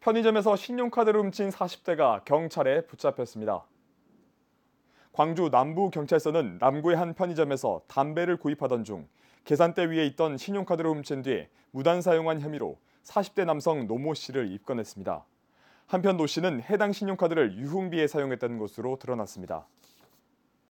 편의점에서 신용카드를 훔친 40대가 경찰에 붙잡혔습니다. 광주 남부경찰서는 남구의 한 편의점에서 담배를 구입하던 중 계산대 위에 있던 신용카드를 훔친 뒤 무단 사용한 혐의로 40대 남성 노모 씨를 입건했습니다. 한편 노 씨는 해당 신용카드를 유흥비에 사용했다는 것으로 드러났습니다.